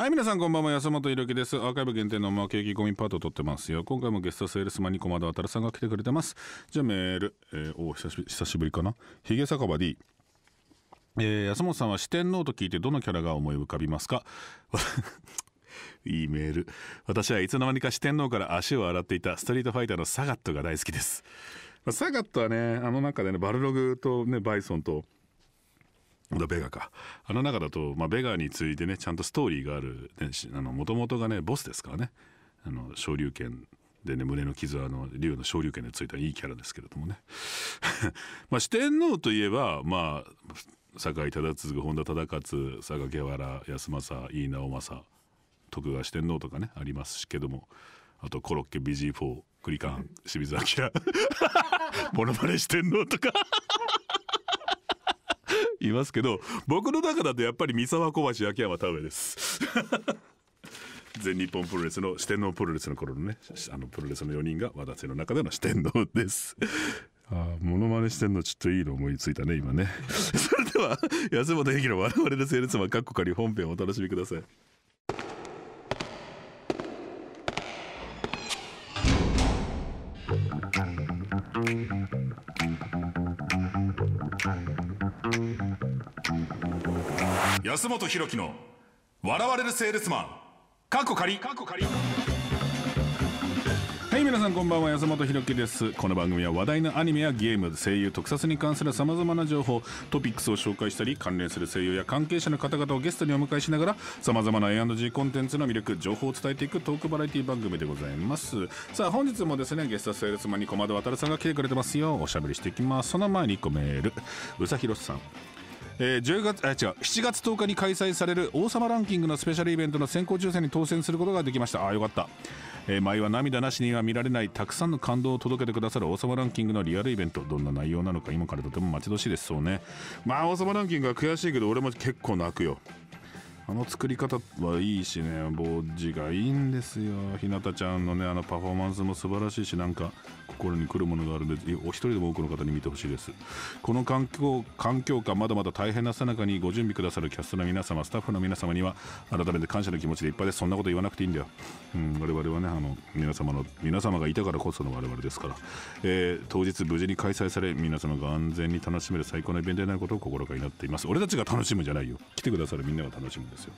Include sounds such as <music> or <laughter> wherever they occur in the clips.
はい、皆さんこんばんは、安本ひろきです。アーカイブ限定のおまけき込みパート撮ってますよ。今回もゲストセールスマンに駒田渉さんが来てくれてます。じゃあメール、えー、お久し久しぶりかな。ヒゲ酒場 D。えー、安本さんは四天王と聞いてどのキャラが思い浮かびますか <laughs> いいメール。私はいつの間にか四天王から足を洗っていたストリートファイターのサガットが大好きです。まサガットはね、あの中でね、バルログとね、バイソンと、ベガかあの中だと、まあ、ベガについてねちゃんとストーリーがあるもともとがねボスですからねあの昇竜拳でね胸の傷はあの竜の昇竜拳でついたいいキャラですけれどもね <laughs> まあ四天王といえばまあ酒井忠次本田忠勝榊原康政井伊直政徳川四天王とかねありますけどもあとコロッケ BG4 ォー栗ン清水明 <laughs> <laughs> モノマネ四天王とかいますけど僕の中だとやっぱり三沢小橋秋山田上です <laughs> 全日本プロレスの四天王プロレスの頃のねあのプロレスの4人が私の中での四天王です <laughs> ああ、モノマネ四天王ちょっといいの思いついたね、今ね。<laughs> それでは、安本英樹の我々の整列マン、カッコ仮本編をお楽しみください。安本博樹の笑われるセールスマンかっこ仮かっこ仮はい皆さんこんばんは安本博樹ですこの番組は話題のアニメやゲーム声優特撮に関するさまざまな情報トピックスを紹介したり関連する声優や関係者の方々をゲストにお迎えしながらさまざまな A&G コンテンツの魅力情報を伝えていくトークバラエティ番組でございますさあ本日もですねゲストセールスマンに駒田渉さんが来てくれてますよおしゃべりしていきますその前に1個メールうさひろさんえ10月あ違う7月10日に開催される王様ランキングのスペシャルイベントの先行抽選に当選することができましたあよかった、えー、は涙なしには見られないたくさんの感動を届けてくださる王様ランキングのリアルイベントどんな内容なのか今からとても待ち遠しいですそうねまあ王様ランキングは悔しいけど俺も結構泣くよあの作り方はいいしね、坊主がいいんですよ。ひなたちゃんのね、あのパフォーマンスも素晴らしいし、なんか、心に来るものがあるのでお一人でも多くの方に見てほしいですこの環境環境下まだまだ大変なさなかにご準備くださるキャストの皆様スタッフの皆様には改めて感謝の気持ちでいっぱいですそんなこと言わなくていいんだよ、うん、我々はねあの皆様の皆様がいたからこその我々ですから、えー、当日無事に開催され皆様が安全に楽しめる最高のイベントになることを心から祈っています俺たちが楽しむんじゃないよ来てくださるみんなが楽しむんですよ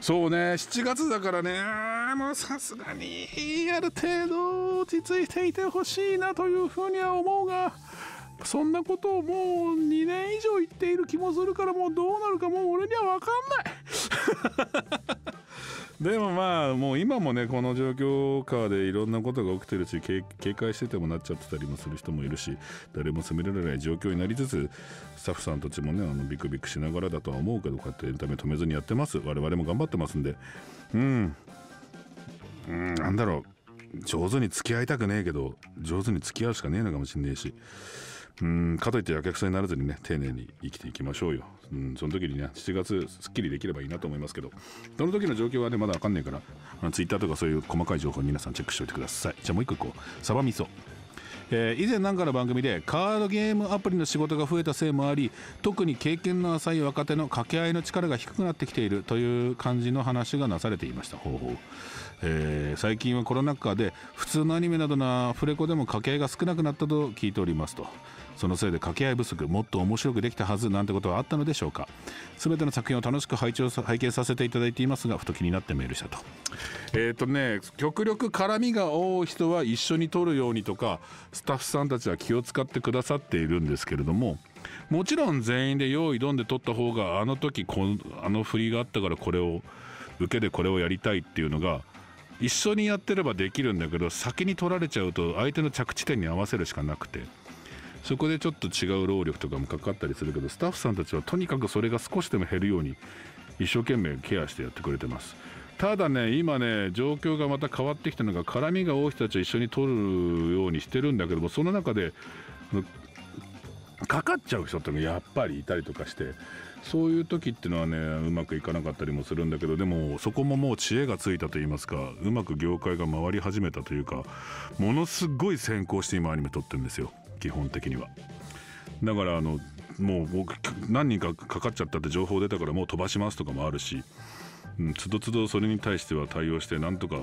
そうね7月だからねもうさすがにある程度落ち着いていてほしいなというふうには思うがそんなことをもう2年以上言っている気もするからもうどうなるかもう俺には分かんない <laughs> でもまあもう今もねこの状況下でいろんなことが起きてるし警戒しててもなっちゃってたりもする人もいるし誰も責められない状況になりつつスタッフさんたちもねあのビクビクしながらだとは思うけどこうやってエンタメ止めずにやってます我々も頑張ってますんでうんうんなんだろう上手に付き合いたくねえけど上手に付き合うしかねえのかもしんねえしうんかといってやけくそにならずにね丁寧に生きていきましょうよ、うん、その時にね7月すっきりできればいいなと思いますけどその時の状況はねまだ分かんないから Twitter とかそういう細かい情報皆さんチェックしておいてくださいじゃあもう一個いこうサバ味噌えー、以前なんかの番組でカードゲームアプリの仕事が増えたせいもあり特に経験の浅い若手の掛け合いの力が低くなってきているという感じの話がなされていました方法、えー、最近はコロナ禍で普通のアニメなどのアフレコでも掛け合いが少なくなったと聞いておりますとそのせいで掛け合い不足もっと面白くできたはずなんてことはあったのでしょうか全ての作品を楽しく拝聴拝見させていただいていますがふと気になってメールしたとえっ、ー、とね極力絡みが多い人は一緒に撮るようにとかスタッフさんたちは気を使ってくださっているんですけれどももちろん全員で用意どんで撮った方があの時こあの振りがあったからこれを受けでこれをやりたいっていうのが一緒にやってればできるんだけど先に撮られちゃうと相手の着地点に合わせるしかなくてそこでちょっと違う労力とかもかかったりするけどスタッフさんたちはとにかくそれが少しでも減るように一生懸命ケアしてやってくれてますただね今ね状況がまた変わってきたのが絡みが多い人たちを一緒に取るようにしてるんだけどもその中でかかっちゃう人ってのがやっぱりいたりとかしてそういう時ってのはねうまくいかなかったりもするんだけどでもそこももう知恵がついたと言いますかうまく業界が回り始めたというかものすごい先行して今アニメ撮ってるんですよ。基本的にはだからあのもう僕何人かかかっちゃったって情報出たからもう飛ばしますとかもあるし、うん、つどつどそれに対しては対応してなんとか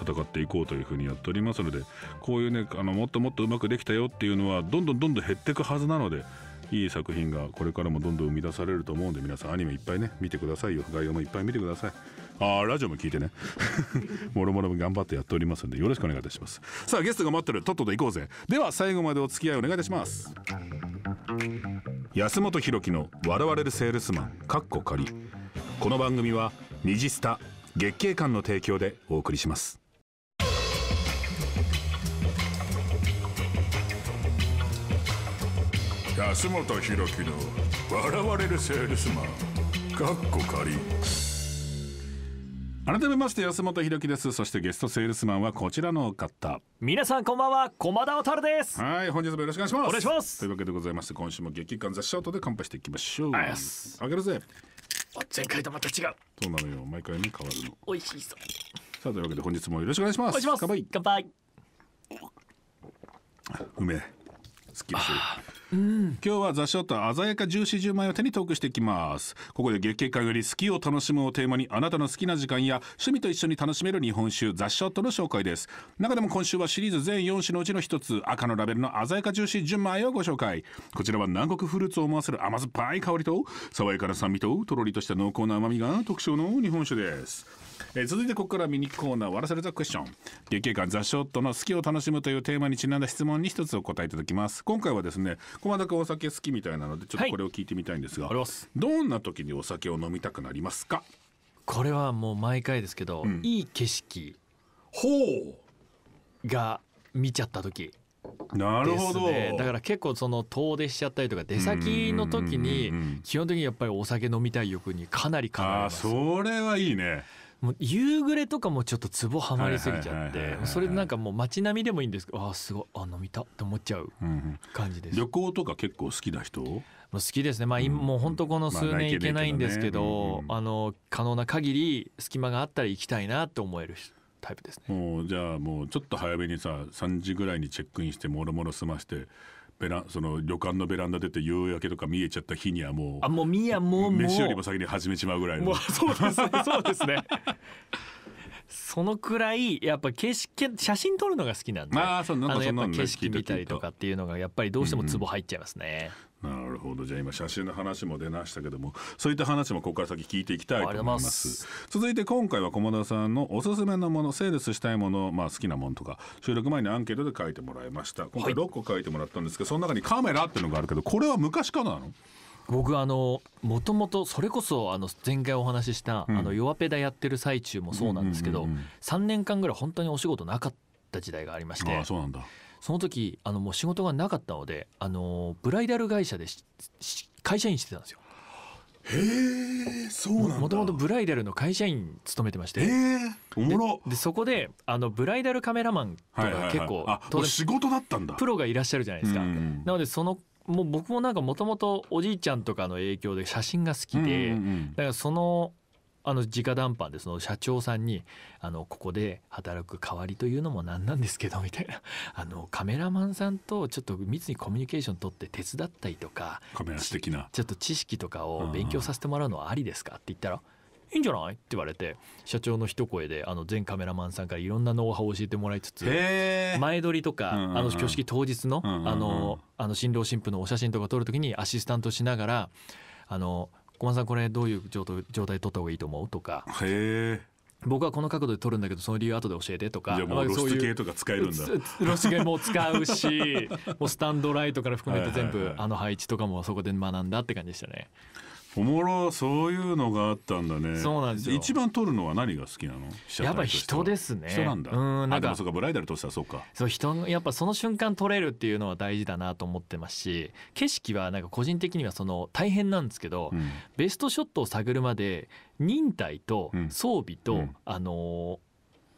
戦っていこうというふうにやっておりますのでこういうねあのもっともっとうまくできたよっていうのはどんどんどんどん減っていくはずなのでいい作品がこれからもどんどん生み出されると思うんで皆さんアニメいっぱいね見てくださいよ概要もいっぱい見てください。あラジオも聞いてね <laughs> もろもろも頑張ってやっておりますんでよろしくお願いいたしますさあゲストが待ってるとっとと行こうぜでは最後までお付き合いお願いいたします安本博樹の「笑われるセールスマン」かっこ仮この番組は「ニジスタ」月経館の提供でお送りします安本博樹の「笑われるセールスマン」かっこ仮改めまして安本博樹ですそしてゲストセールスマンはこちらの方皆さんこんばんは駒田渡ですはい本日もよろしくお願いしますお願いしますというわけでございまして今週も劇館雑誌ョートで乾杯していきましょうあやすあげるぜ前回とまた違うそうなのよ毎回に変わるの美味しそうさあというわけで本日もよろしくお願いしますお願いします乾杯乾杯うめえすっきりする今日は雑誌と鮮やかジューシー10枚を手にトークしていきますここで月経会より好きを楽しむをテーマにあなたの好きな時間や趣味と一緒に楽しめる日本酒雑誌との紹介です中でも今週はシリーズ全4種のうちの一つ赤のラベルの鮮やかジューシー10枚をご紹介こちらは南国フルーツを思わせる甘酸っぱい香りと爽やかな酸味ととろりとした濃厚な甘みが特徴の日本酒ですえ続いてここからミニコーナー「割らされたクッション」月経シ雑誌トの好きを楽しむというテーマにちなんだ質問に一つお答えいただきます今回はですね駒田君お酒好きみたいなのでちょっとこれを聞いてみたいんですが、はい、どんな時にお酒を飲みたくなりますかこれはもう毎回ですけど、うん、いい景色ほうが見ちゃった時なるほど、ね、だから結構その遠出しちゃったりとか出先の時に基本的にやっぱりお酒飲みたい欲にかなりかなりあそれはいいねもう夕暮れとかもちょっとツボはまりすぎちゃってそれなんかもう街並みでもいいんですけどああすごいあ飲みたって思っちゃう感じです、うん旅行とか結構好きな人も好きですねまあ、うん、もう本当この数年行けないんですけど,、あの可能な限り隙間があったら行きたいなと思えるタイプですねもうじゃあもうちょっと早めにさ3時ぐらいにチェックインしてもろもろ済ましてベラその旅館のベランダ出て夕焼けとか見えちゃった日にはもうあもう見やもう飯よりも先に始めちまうぐらいのもうそうですねそうですねそのくらいやっぱ景色写真撮るのが好きなんであそうなんかそね、景色見たりとかっていうのがやっぱりどうしてもツボ入っちゃいますね、うんなるほどじゃあ今写真の話も出ましたけどもそういった話もここから先聞いていきたいと思います続いて今回は駒田さんのおすすめのものセールスしたいもの、まあ、好きなものとか収録前にアンケートで書いてもらいました今回6個書いてもらったんですけど、はい、その中にカメラっていうのがあるけどこれは昔からなの僕あのもともとそれこそあの前回お話しした、うん、あの弱ペダやってる最中もそうなんですけど、3年間ぐらい本当にお仕事なかった時代がありましてあそうなんだその時あのもう仕事がなかったのであのブライダル会社で会社員してたんですよ。へえそうなんもともとブライダルの会社員勤めてましてでそこであのブライダルカメラマンとか結構、はいはい、仕事だったんだプロがいらっしゃるじゃないですか、うん、なのでそのもう僕もなんかもともとおじいちゃんとかの影響で写真が好きで、うんうんうん、だからそのあの直談判でその社長さんにあのここで働く代わりというのも何なんですけどみたいな <laughs> あのカメラマンさんとちょっと密にコミュニケーション取って手伝ったりとかカメラなちょっと知識とかを勉強させてもらうのはありですかって言ったら。いいんじゃないって言われて社長の一声であの全カメラマンさんからいろんなノウハウを教えてもらいつつ前撮りとか、うんうんうん、あの挙式当日の、うんうんうん、あのあの新郎新婦のお写真とか撮るときにアシスタントしながらあの駒さんこれどういう状態で撮取った方がいいと思うとかへえ僕はこの角度で撮るんだけどその理由後で教えてとかじゃもう露出系とか使えるんだ露出系も使うしもうスタンドライトから含めて全部あの配置とかもそこで学んだって感じでしたねおもろそういうのがあったんだねそうなんですよ一番撮るのは何が好きなのやっぱ人ですね人なんだうんなんかそうかブライダルとしてはそうかそう人やっぱその瞬間撮れるっていうのは大事だなと思ってますし景色はなんか個人的にはその大変なんですけど、うん、ベストショットを探るまで忍耐と装備と、うん、あのー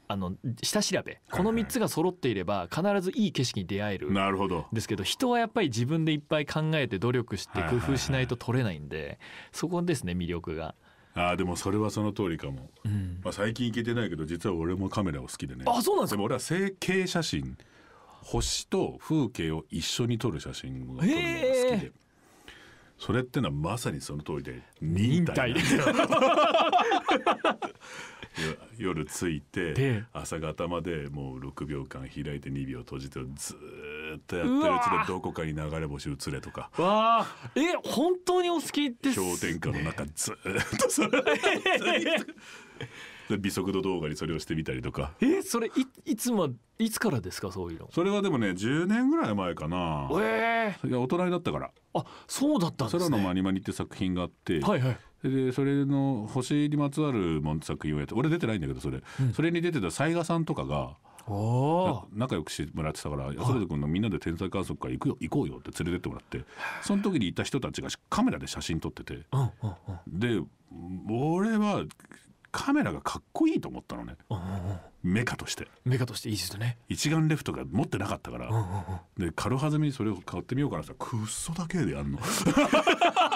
あの下調べこの3つが揃っていれば必ずいい景色に出会えるなるほどですけど人はやっぱり自分でいっぱい考えて努力して工夫しないと取れないんでそこですね魅力が。あでもそれはその通りかも、うん、まあ、最近行けてないけど実は俺もカメラを好きでねあそうなんですかでも俺は整形写真星と風景を一緒に撮る写真を撮るのが好きで。それってのはまさにその通りで忍耐忍耐 <laughs> <laughs> 夜着いて朝方までもう6秒間開いて2秒閉じてずっとやってるうちでどこかに流れ星移れとかわあえ本当にお好きです氷点下の中ずっとそれ <laughs> で微速度動画にそれをしてみたりとかえそれいいつまいつからですかそういうのそれはでもね10年ぐらい前かなええー、そ大人になったからあそうだったんですね「空のまにまに」って作品があってはいはいでそれの星にまつわる作品をやって俺出てないんだけどそれ、うん、それに出てた雑賀さんとかが仲良くしてもらってたから「安部君のみんなで天才観測会行くよ行こうよ」って連れてってもらってその時にいた人たちがカメラで写真撮ってて、で俺はカメラがかっこいいと思ったのね、メカとしてメカとしていいですよね一眼レフとか持ってなかったから、で軽はずみにそれを買ってみようかなってくっそだけでやんの <laughs>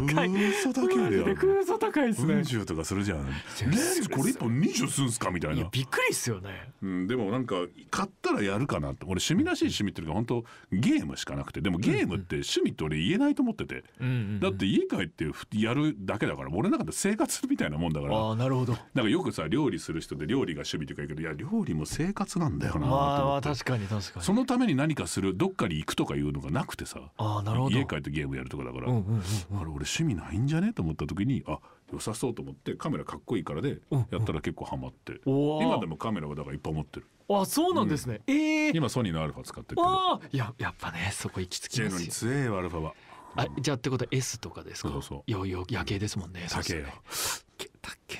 高い。嘘だけ空想高いですね。40とかするじゃん。レンこれ一本20すんすかみたいな。びっくりっすよね。うん、でもなんか買ったらやるかなって。俺趣味らしい趣味っていうか本当ゲームしかなくて、でもゲームって趣味って俺言えないと思ってて。うんうん、だって家帰ってふやるだけだから、俺の中で生活みたいなもんだから。あなるほど。なんかよくさ料理する人で料理が趣味とか言うけど、いや料理も生活なんだよな。まあ確かに確かに。そのために何かするどっかに行くとかいうのがなくてさ。あなるほど。家帰ってゲームやるとかだから。うんうんうんうん、あれ俺趣味ないんじゃねと思った時にあ良さそうと思ってカメラかっこいいからでやったら結構ハマって、うんうん、今でもカメラはだからいっぱい持ってるあそうなんですね、うん、ええー、今ソニーのアルファ使ってるああややっぱねそこ行き着きますよ強えアルファは、あじゃあってことは S とかですかそうそうよよ夜景ですもんね、うん、高えよ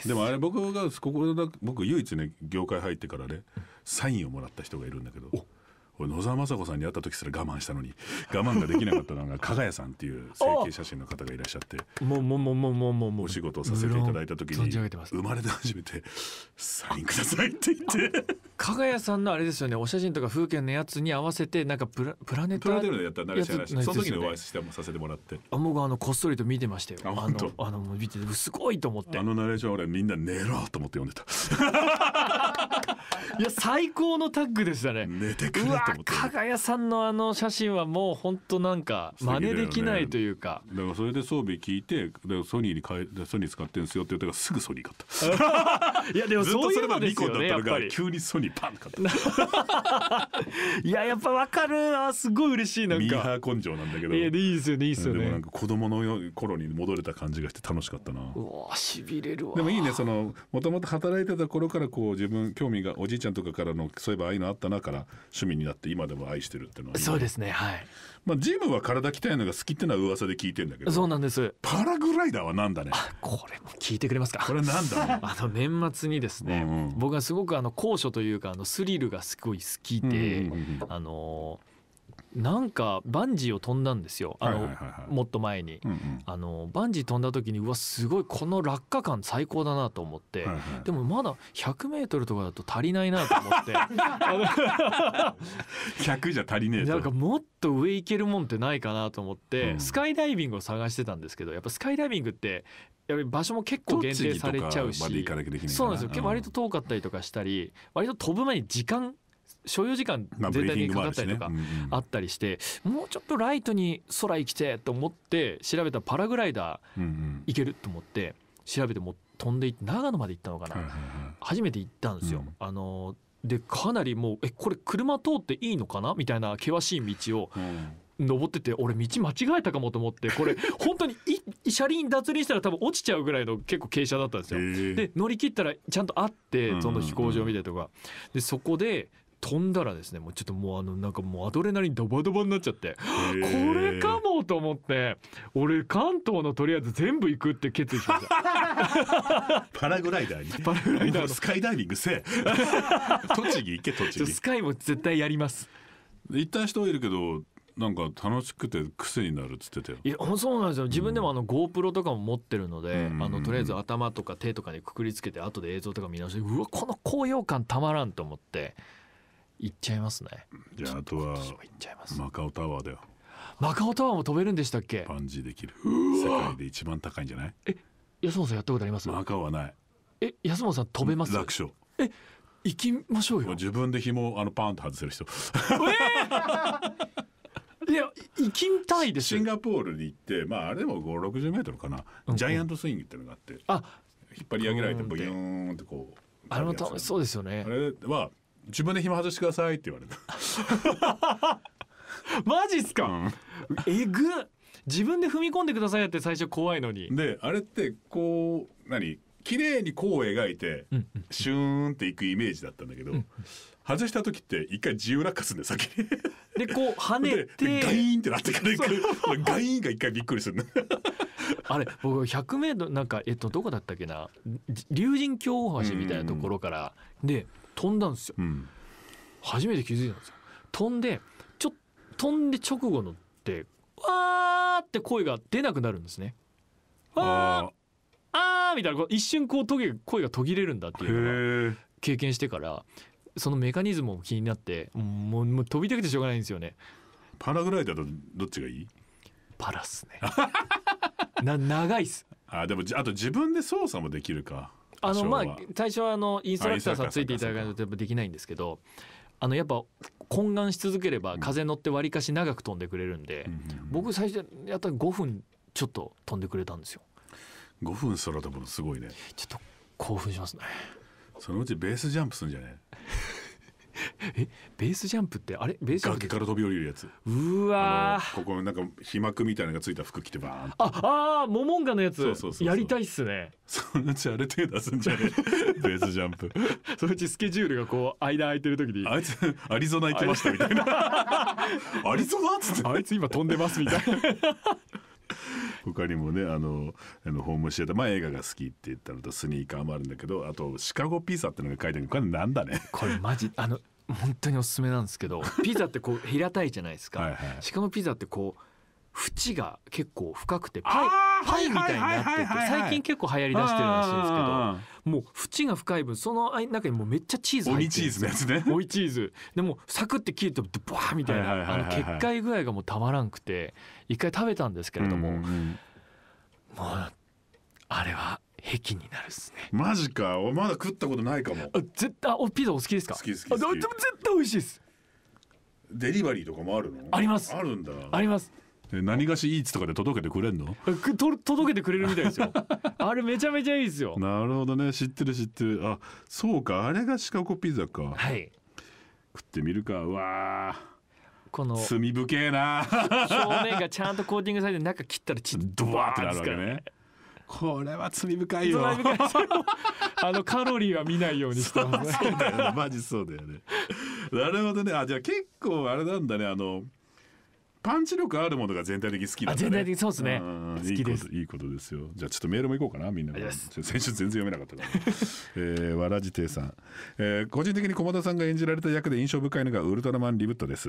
でもあれ僕がここ僕唯一ね業界入ってからねサインをもらった人がいるんだけど俺野沢雅子さんに会った時すら我慢したのに我慢ができなかったのが加賀谷さんっていう <laughs> 整形写真の方がいらっしゃってもうもうもうもうもうもうもうお仕事をさせていただいた時に生まれて初めて「サインください」って言って加賀谷さんのあれですよねお写真とか風景のやつに合わせてなんかプラプラネタプラネタでやったらいその時にお会いしてもさせてもらってあ僕あのこっそりと見てましたよああのあの見てすごいと思ってあのナレーション俺みんな「寝ろ」と思って読んでたいや最高のタッグでしたね寝てくれと思って加賀谷さんのあの写真はもう本当なんか真似できないというか、ね、だからそれで装備聞いてでソニーに変えソニー使ってんですよって言ったからすぐソニー買った <laughs> いやでもそういうのですよねやっぱり急にソニーパン買ったいややっぱわかるあすごい嬉しいなんかミーハー根性なんだけどいやいいですよねいいですよねでもなんか子供の頃に戻れた感じがして楽しかったなうわしびれるわでもいいねそのもともと働いてた頃からこう自分興味がおじいちゃんちゃんとかからのそういえばああいうのあったなから趣味になって今でも愛してるっていうのはそうですねはいまあジムは体鍛えるのが好きっていうのは噂で聞いてんだけどそうなんですパラグライダーはなんだねこれも聞いてくれますかこれなんだ、ね、<laughs> あの年末にですね、うんうん、僕はすごくあの高所というかあのスリルがすごい好きで、うんうんうん、あのなんかバンジーを飛んだんですよあの、もっと前に、あのバンジー飛んだ時にうわすごいこの落下感最高だなと思って、でもまだ 100m とかだと足りないなと思って100 <laughs> じゃ足りねえとなんかもっと上行けるもんってないかなと思って、スカイダイビングを探してたんですけどやっぱスカイダイビングってやっぱり場所も結構限定されちゃうしそうなんですよ、割と遠かったりとかしたり割と飛ぶ前に時間所要時間全体的にかかったりとかあったりして、もうちょっとライトに空行きてと思って調べたパラグライダー行けると思って調べても飛んでいって長野まで行ったのかな、初めて行ったんですよ。あのでかなりもうえこれ車通っていいのかなみたいな険しい道を登ってて俺道間違えたかもと思ってこれ <laughs> 本当に車輪脱輪したら多分落ちちゃうぐらいの結構傾斜だったんですよ。で乗り切ったらちゃんとあってその飛行場みたいとかでそこで飛んだらですねもうちょっともうあのなんかもうアドレナリンドバドバになっちゃってこれかもと思って俺関東のとりあえず全部行くって決意しました <laughs> パラグライダーにパラグライダースカイダイビングせ <laughs> 栃木行け栃木スカイも絶対やります行った人いるけどなんか楽しくて癖になるっつってたよいやそうなんですよ自分でもあの GoPro とかも持ってるので、うん、あのとりあえず頭とか手とかにくくりつけて後で映像とか見直してうわこの高揚感たまらんと思って行っちゃいますねじゃああとはマカオタワーだよマカオタワーも飛べるんでしたっけバンジーできる世界で一番高いんじゃないえ安本さんやったことありますマカオはないえ安本さん飛べます楽勝え行きましょうよ自分で紐あのパンと外せる人 <laughs> いや行きたいですシンガポールに行ってまああれでも5 6 0ルかな、ジャイアントスイングっていうのがあってあ引っ張り上げられてブヨーンってこうあれも楽しそうですよねあれは自分で暇外してくださいって言われた <laughs> マジっすか、うん、えぐ自分で踏み込んでくださいって最初怖いのにであれってこう何綺麗に弧を描いて、うんうん、シューンっていくイメージだったんだけど、うんうん、外した時って一回自由落下するんで先にでこう跳ねてガインってなってからガインが一回びっくりする <laughs> あれ僕1 0 0ルなんかえっとどこだったっけな竜神峡大橋みたいなところから、で飛んだんですよ、うん、初めて気づいたんですよ飛んでちょ飛んで直後のってわーって声が出なくなるんですねわーあーみたいな一瞬こう声が途切れるんだっていう経験してからそのメカニズムも気になってもう飛びたくてしょうがないんですよねパラグライダーとどっちがいいパラっすねな長いっすあでもあと自分で操作もできるかあのまあ最初はあのインストラクターさんついていただかないとやっぱできないんですけどあのやっぱ懇願し続ければ風乗ってわりかし長く飛んでくれるんで、うん、僕最初やったら5分ちょっと飛んでくれたんですよ5分空飛ぶのすごいねちょっと興奮しますねそのうちベースジャンプするんじゃない <laughs> えベースジャンプってあれベースジャンプ崖から飛び降りるやつうわここなんか飛膜みたいなのがついた服着てバーンああモモンガのやつやりたいっすねそのうちあれ程度出すんじゃねえ <laughs> ベースジャンプそのうちスケジュールがこう間空いてる時にあいつアリゾナ行きましたみたいな <laughs> アリゾナっつってあいつ今飛んでますみたいな他にもねあのあのホームシアターまあ映画が好きって言ったのとスニーカーもあるんだけどあとシカゴピザってのが書いてあるこれなんだね <laughs> これマジあの本当におすすめなんですけどピザってこう平たいじゃないですか、はい、しかもピザってこう縁が結構深くてパイパイみたいになってて最近結構流行りだしてるらしいんですけどもう縁が深い分その中にもうめっちゃチーズ入ってるチーズのやつねオいチーズでもサクッて切るとバーみたいなあの結界具合がもうたまらんくて一回食べたんですけれどももうあれは壁になるっすねマジか俺まだ食ったことないかもあ絶対おピザお好きですか好き好き好き絶対美味しいですデリバリーとかもあるのありますあるんだあります何がしいーツとかで届けてくれんのと届けてくれるみたいですよ <laughs> あれめちゃめちゃいいですよなるほどね知ってる知ってるあそうかあれがシカゴピザかはい食ってみるかわあこの罪深えな表面がちゃんとコーティングされて中切ったらちっドワーってなるわけねこれは罪深いよ。いあのカロリーは見ないようにしてますね。そうだよね。マジそうだよね。なるほどね。あじゃあ結構あれなんだね。あのパンチ力あるものが全体的に好きなんだ、ね、全体的そうですね好きですいいことですよじゃあちょっとメールもいこうかなみんな先週全然読めなかったから、<laughs> えー、わらじていさん、えー、個人的に駒田さんが演じられた役で印象深いのがウルトラマンリブットです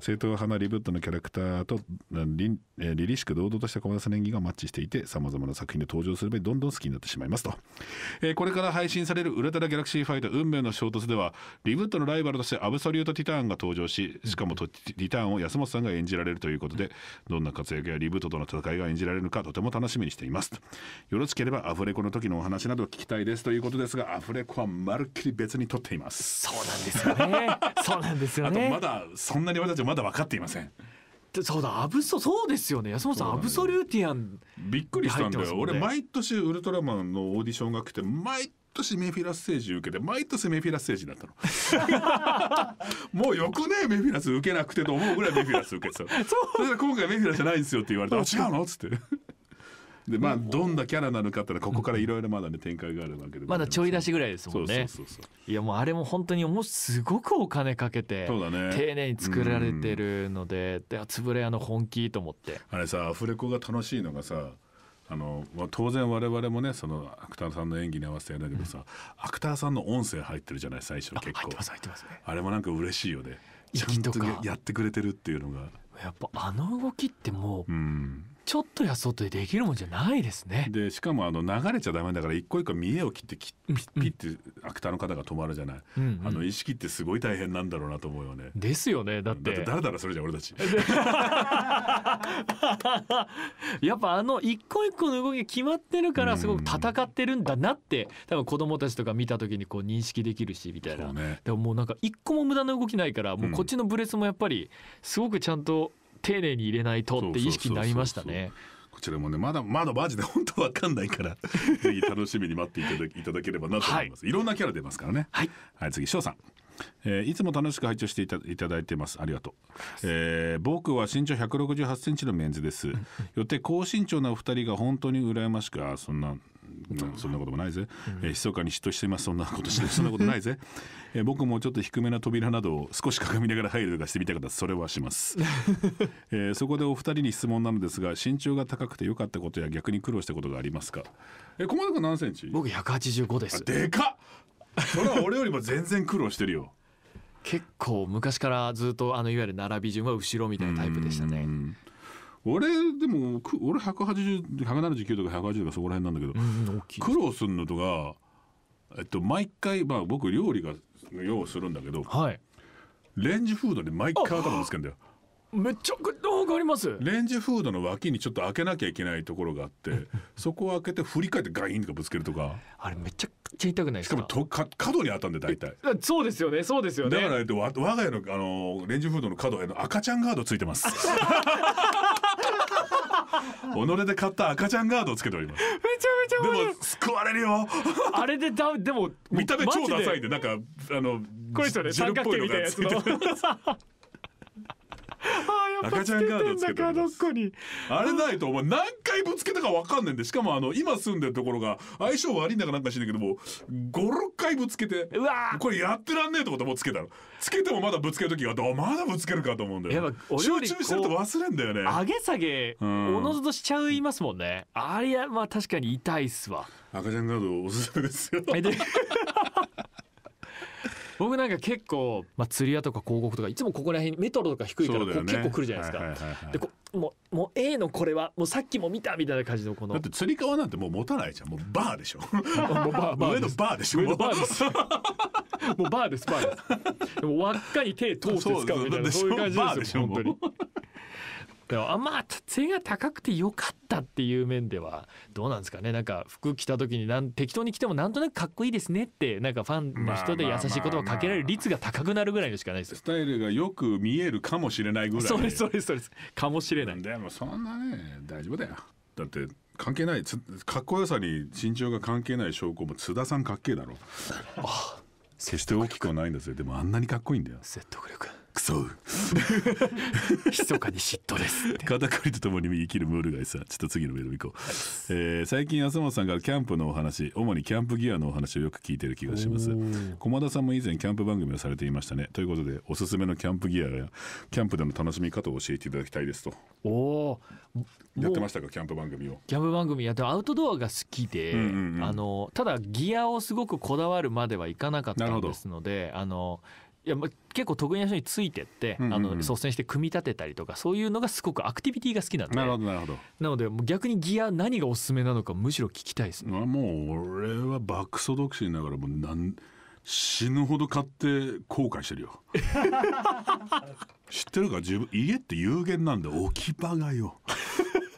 正統派なリブットのキャラクターとり、えー、凛々しく堂々とした駒田さん演技がマッチしていてさまざまな作品で登場するべどんどん好きになってしまいますと、えー、これから配信されるウルトラギャラクシーファイト運命の衝突ではリブットのライバルとしてアブソリュート・ティターンが登場ししかもティターンを安本さんが演じられるるということでどんな活躍やリブートとの戦いが演じられるかとても楽しみにしていますよろしければアフレコの時のお話など聞きたいですということですがアフレコはまるっきり別に撮っていますそうなんですよね <laughs> そうなんですよねあとまだそんなに私はまだ分かっていませんそうだアブソそうですよね安本さん、ね、アブソリューティアン、びっくりしたんだよ、俺毎年ウルトラマンのオーディションが来て毎年メフィラス政治受けて毎年メフィラス政治なったの <laughs> もうよくねメフィラス受けなくてと思うぐらいメフィラス受けてたそう今回メフィラスじゃないんですよって言われたら「違うの?」っつって。でまあどんなキャラなのかってここからいろいろまだね展開があるわけでまだちょい出しぐらいですもんねそそそううういやもうあれも本当にもうすごくお金かけてそうだ、ね、丁寧に作られてるので、うん、でつぶれ屋の本気と思ってあれさアフレコが楽しいのがさあの当然我々もねそのアクターさんの演技に合わせてやるんだけどさ、うん、アクターさんの音声入ってるじゃない最初結構、あれもなんか嬉しいよねちゃんとやってくれてるっていうのがやっぱあの動きってもう、うん、ちょっとやそ外でできるもんじゃないですね。でしかもあの流れちゃダメだから一個一個見栄を切ってきピッピッてアクターの方が止まるじゃない、うんうん、あの意識ってすごい大変なんだろうなと思うよね。ですよねだってだらだらするじゃん俺たち。<laughs> やっぱあの一個一個の動き決まってるからすごく戦ってるんだなって多分子供たちとか見た時にこう認識できるしみたいな、ね、でももうなんか一個も無駄な動きないからもうこっちのブレスもやっぱりすごくちゃんと丁寧に入れないとって意識になりましたね。こちらもねまだまだマジで本当わかんないから <laughs> ぜひ楽しみに待っていただいただければなと思います、はい、いろんなキャラ出ますからねはい、はい、次翔さんえー、いつも楽しく拝聴していただいていますありがとう、えー、僕は身長168センチのメンズですよって高身長なお二人が本当に羨ましくあそんなそんなこともないぜ、うん、え密かに嫉妬していますそんなことして <laughs> そんなことないぜ、え僕もちょっと低めな扉などを少しみながら入るとかしてみたかったそれはします、<laughs> えそこでお二人に質問なのですが身長が高くて良かったことや逆に苦労したことがありますかえ小松君何センチ僕185ですでかっそれは俺よりも全然苦労してるよ <laughs> 結構昔からずっとあのいわゆる並び順は後ろみたいなタイプでしたね。俺でも俺180179とか180とかそこら辺なんだけど、うん、苦労するのとか、えっと、毎回、まあ、僕料理が用をするんだけど、はい、レンジフードで毎回頭ぶつけんだよ。めっちゃくちゃわかりますレンジフードの脇にちょっと開けなきゃいけないところがあって <laughs> そこを開けて振り返ってガインとかぶつけるとかあれめちゃくちゃ痛くないですかしかもとか角に当たるんで大体そうですよねそうですよねだから、ね、我が家のあのレンジフードの角への赤ちゃんガードついてます <laughs> <laughs> 己で買った赤ちゃんガードをつけておりますめちゃめちゃでも救われるよ <laughs> あれでだでも見た目超ダサいんでなんかあのこれですね三角形みたいなやつの赤ちゃんカードつけてますあれないとお前何回ぶつけたか分かんねんでしかもあの今住んでるところが相性悪いんだかなんかしないけども56回ぶつけてうわこれやってらんねえと思ってもつけたのつけてもまだぶつける時があまだぶつけるかと思うんだよやっ集中してると忘れんだよね上げ下げおのずとしちゃいますもんね、うん、あれは確かに痛いっすわ赤ちゃんカードおすすめですよ <laughs> 僕なんか結構、まあ、釣り屋とか広告とかいつもここら辺メトロとか低いからこう、結構来るじゃないですか。でこもうもう A のこれはもうさっきも見たみたいな感じのこのだって釣り革なんてもう持たないじゃんもうバーでしょ <laughs> もうバー上のバーでしょ上のバーです <laughs> もうバーですバーですでも輪っかに手通して使うみたいなそういう感じですよ本当に。でもあんま背が高くてよかったっていう面ではどうなんですかねなんか服着た時になん適当に着てもなんとなくかっこいいですねってなんかファンの人で優しい言葉をかけられる率が高くなるぐらいのしかないですスタイルがよく見えるかもしれないぐらいそうですそうですそうですかもしれないでもそんなね大丈夫だよだって関係ないかっこよさに身長が関係ない証拠も津田さんかっけえだろああ決して大きくはないんだぜでもあんなにかっこいいんだよ説得力クソ密かに嫉妬です肩こりとともに生きるムール貝さんちょっと次のメール行こう、はい、えー、最近浅間さんがキャンプのお話主にキャンプギアのお話をよく聞いてる気がします駒田さんも以前キャンプ番組をされていましたねということでおすすめのキャンプギアやキャンプでの楽しみ方を教えていただきたいですとおおやってましたかキャンプ番組をキャンプ番組やってアウトドアが好きで、うんうんうん、あのただギアをすごくこだわるまではいかなかったんですのであのいや、まあ、結構得意な人についてって、うんうんうん、あの率先して組み立てたりとかそういうのがすごくアクティビティが好きなんでなるほどなるほどなので逆にギア何がおすすめなのかむしろ聞きたいですね、まあ、もう俺はバクソ独身だからもうなん死ぬほど買って後悔してるよ <laughs> 知ってるか自分家って有限なんで置き場がよ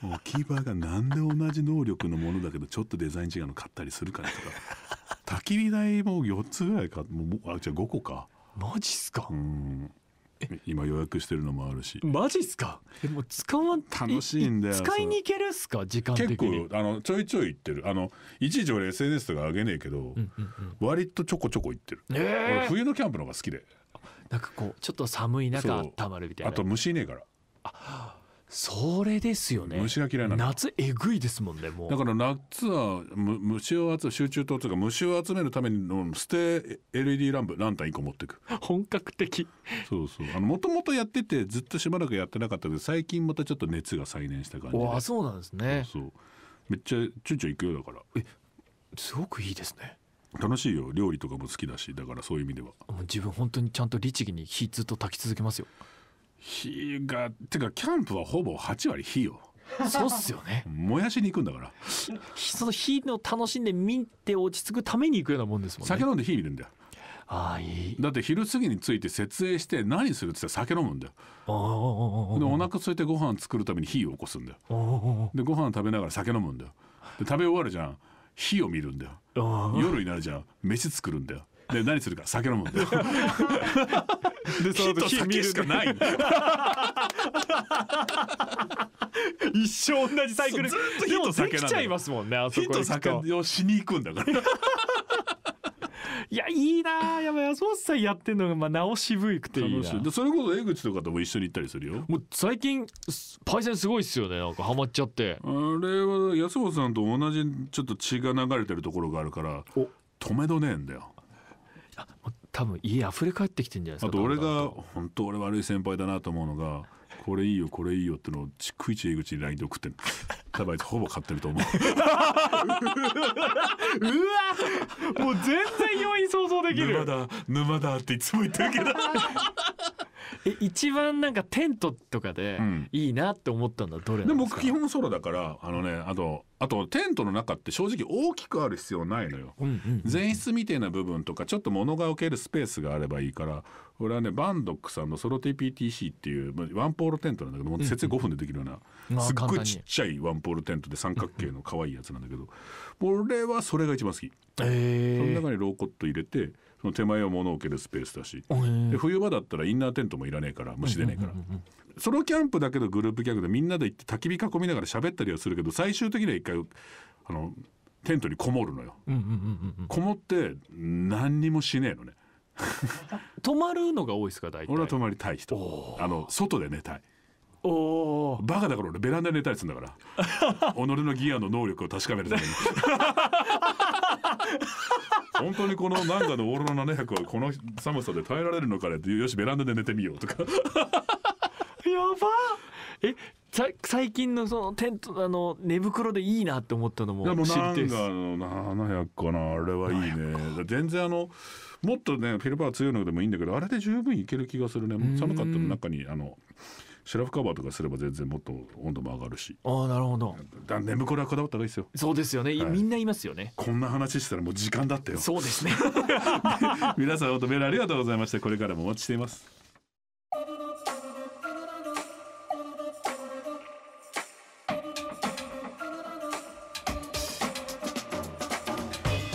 置き場がなんで同じ能力のものだけどちょっとデザイン違うの買ったりするからとか焚き火台も4つぐらいかもうあじゃあ5個かマジっすか今予約してるのもあるしマジっすかでも使わん楽しいんだよ使いに行けるっすか時間結構あのちょいちょい行ってるあの一時俺 SNS とか上げねえけど、うんうんうん、割とちょこちょこ行ってる、えー、俺冬のキャンプの方が好きでなんかこうちょっと寒い中温まるみたいなあと虫いねえからあそれですよね虫が嫌いなの夏えぐいですもんねもうだから夏は虫を集集中灯というか虫を集めるための捨て LED ランプランタン1個持ってく本格的そうそうあのもともとやっててずっとしばらくやってなかったけど最近またちょっと熱が再燃した感じであそうなんですねそうめっちゃ躊躇ういくようだからえすごくいいですね楽しいよ料理とかも好きだしだからそういう意味では自分本当にちゃんと律儀に火ずっと炊き続けますよ火がてかキャンプはほぼ8割火よそうっすよね燃やしに行くんだからその火の楽しんで見て落ち着くために行くようなもんですもんね酒飲んで火見るんだよあいいだって昼過ぎについて設営して何するっ言って酒飲むんだよでお腹空いてご飯作るために火を起こすんだよでご飯食べながら酒飲むんだよで食べ終わるじゃん火を見るんだよ夜になるじゃん飯作るんだよで何するか酒飲むんだよ <laughs> でその後火見るしかない <laughs> 一生同じサイクルずっと火と酒なんだちゃいますもんねあそこ火と酒をしに行くんだから <laughs> いやいいなやばい安本さんやってんのがまあ直し渋いくていいなでそれこそ江口とかとも一緒に行ったりするよもう最近パイセンすごいっすよねなんかハマっちゃってあれは安本さんと同じちょっと血が流れてるところがあるから止めどねえんだよ多分家溢れ返ってきてんじゃないですかあと俺が本当俺悪い先輩だなと思うのがこれいいよこれいいよってのを逐一江口に LINE で送ってる多分あいつほぼ買ってると思ううわもう全然容易想像できる沼だ沼だっていつも言ってるけど一番なんかテントとかでいいなって思ったのはどれなんですか、で僕基本ソロだからあのねあとあとテントの中って正直大きくある必要ないのよ、前室みたいな部分とかちょっと物が置けるスペースがあればいいから俺はねバンドックさんのソロ TPTC っていうワンポールテントなんだけどもう設営5分でできるような、うんうん、すっごいちっちゃいワンポールテントで三角形の可愛いやつなんだけど、俺はそれが一番好き、えー、その中にローコット入れてその手前は物を置けるスペースだし、で冬場だったらインナーテントもいらねえから虫出ねえから、ソロキャンプだけどグループギャグでみんなで行って焚き火囲みながら喋ったりはするけど最終的には一回あのテントにこもるのよ、こもって何にもしねえのね泊 <laughs> まるのが多いですか大体俺は泊まりたい人あの外で寝たいおバカだから俺ベランダで寝たりするんだから <laughs> 己のギアの能力を確かめるために <laughs> 本当にこのなんかのオーロラ700はこの寒さで耐えられるのかねってよしベランダで寝てみようとかやばえ最近のそのテントあの寝袋でいいなって思ったのも知りてでもなんの700かなあれはいいね全然あのもっとねフィルバー強いのでもいいんだけどあれで十分いける気がするね寒かったの中にあの。シェラフカバーとかすれば全然もっと温度も上がるしああなるほどだ眠くれはこだわった方がいいですよそうですよね、はい、みんないますよねこんな話したらもう時間だったよそうですね <laughs> 皆さん本当メールありがとうございましたこれからもお待ちしています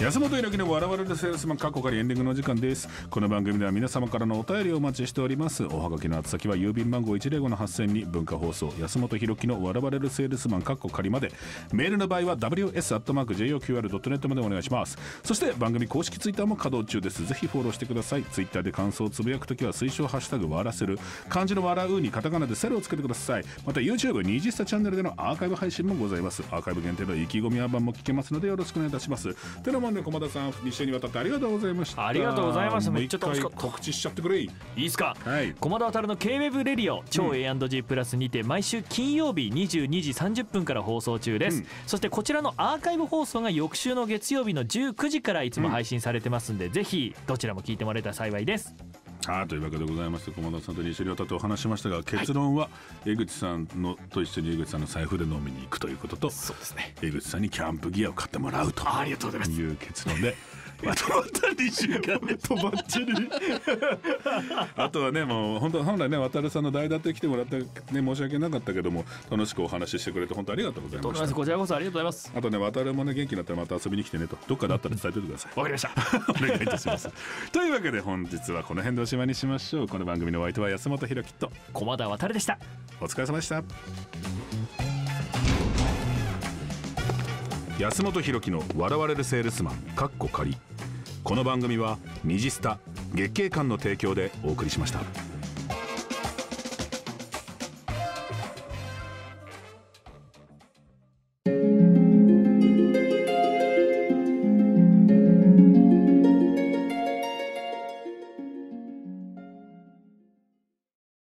安本弘樹の笑われるセールスマン過去からエンディングの時間ですこの番組では皆様からのお便りをお待ちしておりますおはがきの宛先は郵便番号105-8000に文化放送安本弘樹の笑われるセールスマン過去仮までメールの場合は ws.joqr.net までお願いしますそして番組公式ツイッターも稼働中ですぜひフォローしてくださいツイッターで感想をつぶやくときは推奨ハッシュタグ笑わせる漢字の笑うにカタカナでセルをつけてくださいまた YouTube 二次スタチャンネルでのアーカイブ配信もございますアーカイブ限定の意気込み版も聞けますのでよろしくお願いいたしますてなもんで駒田さん2週にわたってありがとうございましたありがとうございますめっちゃ楽しかった告知しちゃってくれいいですか、はい、駒田渉の KWEB レディオ超 A&G プラスにて毎週金曜日22時30分から放送中です、うん、そしてこちらのアーカイブ放送が翌週の月曜日の19時からいつも配信されてますんで、うん、ぜひどちらも聞いてもらえたら幸いですはいというわけでございまして駒田さんと西亮太とお話しましたが結論は、江口さんのと一緒に江口さんの財布で飲みに行くということとそうです、ね、江口さんにキャンプギアを買ってもらうとありがとうございますいう結論で。<laughs> 止まってる。あとはねもう本当本来ね渡るさんの代打って来てもらって、ね、申し訳なかったけども楽しくお話ししてくれて本当ありがとうございましたこちらこそありがとうございますあとね渡るもね元気になったらまた遊びに来てねとどっかだったら伝えてくださいわかりましたお願いいたします <laughs> というわけで本日はこの辺でおしまいにしましょうこの番組のお相手は安本博樹と駒田渉でしたお疲れ様でした安本博樹の「笑われるセールスマン」かっこ仮この番組は「虹スタ」月経館の提供でお送りしました。